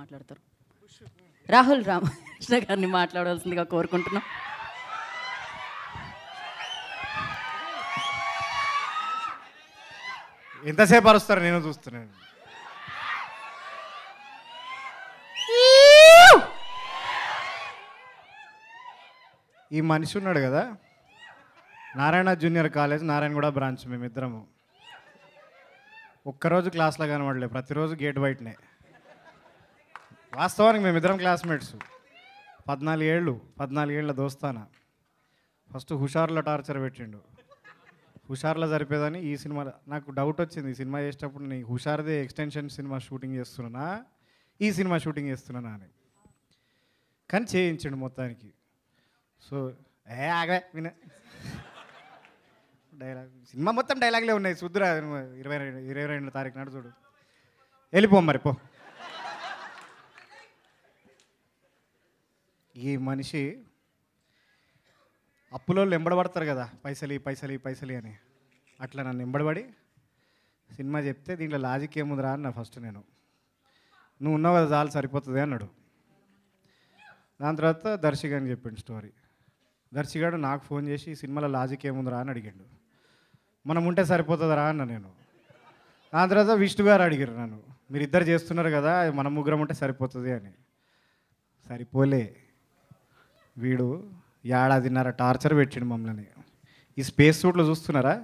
మాట్లాడతారు రాహుల్ రామకృష్ణ గారిని మాట్లాడవలసిందిగా కోరుకుంటున్నాం ఎంతసేపు అరుస్తారు నేను చూస్తున్నాను ఈ మనిషి ఉన్నాడు కదా Narayana junior college Narayanguda branch మేమిద్దరము ఒక్కరోజు క్లాస్లో కనబడలేదు ప్రతిరోజు గేట్ బయటనే వాస్తవానికి మేమిద్దరం క్లాస్మేట్స్ పద్నాలుగు ఏళ్ళు పద్నాలుగు ఏళ్ళ దోస్తాన ఫస్ట్ హుషార్లో టార్చర్ పెట్టిండు హుషార్లో సరిపోదని ఈ సినిమా నాకు డౌట్ వచ్చింది ఈ సినిమా చేసేటప్పుడు నేను హుషార్దే ఎక్స్టెన్షన్ సినిమా షూటింగ్ చేస్తున్నానా ఈ సినిమా షూటింగ్ చేస్తున్నానా అని కానీ చేయించండి మొత్తానికి సో ఏ ఆగవే విన డైలాగ్ సినిమా మొత్తం డైలాగ్లే ఉన్నాయి చూద్దురా ఇరవై రెండు ఇరవై రెండు తారీఖు నాడు చూడు వెళ్ళిపో మరి పో ఈ మనిషి అప్పులో నింబడబడతారు కదా పైసలు పైసలు పైసలు అని అట్లా నన్ను నింబడబడి సినిమా చెప్తే దీంట్లో లాజిక్ ఏముందిరా అన్న ఫస్ట్ నేను నువ్వు ఉన్నావు కదా చాలు సరిపోతుంది అన్నాడు దాని తర్వాత దర్శిగాని అని స్టోరీ దర్శిగాడు నాకు ఫోన్ చేసి సినిమాలో లాజిక్ ఏముందిరా అని అడిగాడు మనం ఉంటే సరిపోతుందిరా అన్న నేను దాని తర్వాత విష్ణు గారు అడిగారు నన్ను మీరిద్దరు చేస్తున్నారు కదా మనం ముగ్గురం ఉంటే సరిపోతుంది అని సరిపోలే వీడు ఏడాదిన్నర టార్చర్ పెట్టిండు మమ్మల్ని ఈ స్పేస్ సూట్లో చూస్తున్నారా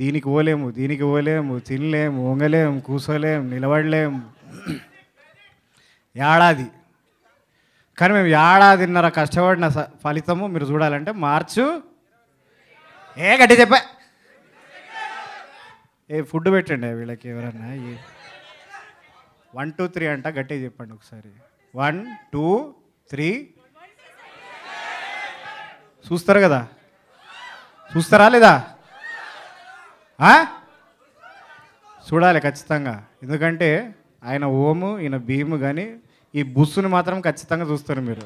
దీనికి పోలేము దీనికి పోలేము తినలేము వంగలేము కూర్చోలేం నిలబడలేము ఏడాది కానీ మేము ఏడాదిన్నర కష్టపడిన ఫలితము మీరు చూడాలంటే మార్చు ఏ గట్టి చెప్పా ఏ ఫుడ్ పెట్టండి వీళ్ళకి ఎవరన్నా వన్ టూ త్రీ అంట గట్టి చెప్పండి ఒకసారి వన్ టూ త్రీ చూస్తారు కదా చూస్తారా లేదా చూడాలి ఖచ్చితంగా ఎందుకంటే ఆయన ఓము ఈయన భీము కానీ ఈ బుస్సును మాత్రం ఖచ్చితంగా చూస్తారు మీరు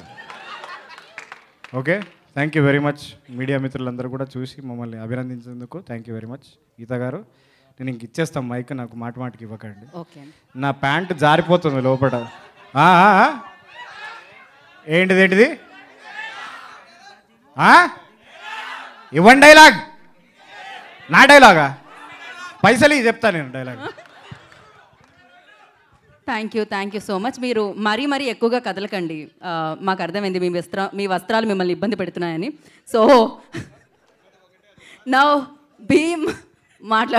okay thank you very much media మిత్రులందరూ కూడా చూసి మమ్మల్ని అభినందించేందుకు thank you very much Geetha garu నేను ఇంక ఇచ్చేస్తాం మైక్ నాకు మాట మాటకి ఇవ్వకండి నా ప్యాంటు జారిపోతుంది లోపల ఏంటిది ఏంటిది ఇవ్వండి డైలాగ్ నా డైలాగా పైసలు చెప్తా నేను dialogue thank you thank you so much మీరు మరీ మరీ ఎక్కువగా కదలకండి మాకు అర్థమైంది మీ వస్త్ర మీ వస్త్రాలు మిమ్మల్ని ఇబ్బంది పెడుతున్నాయని సో నౌ భీమ్ మాట్లా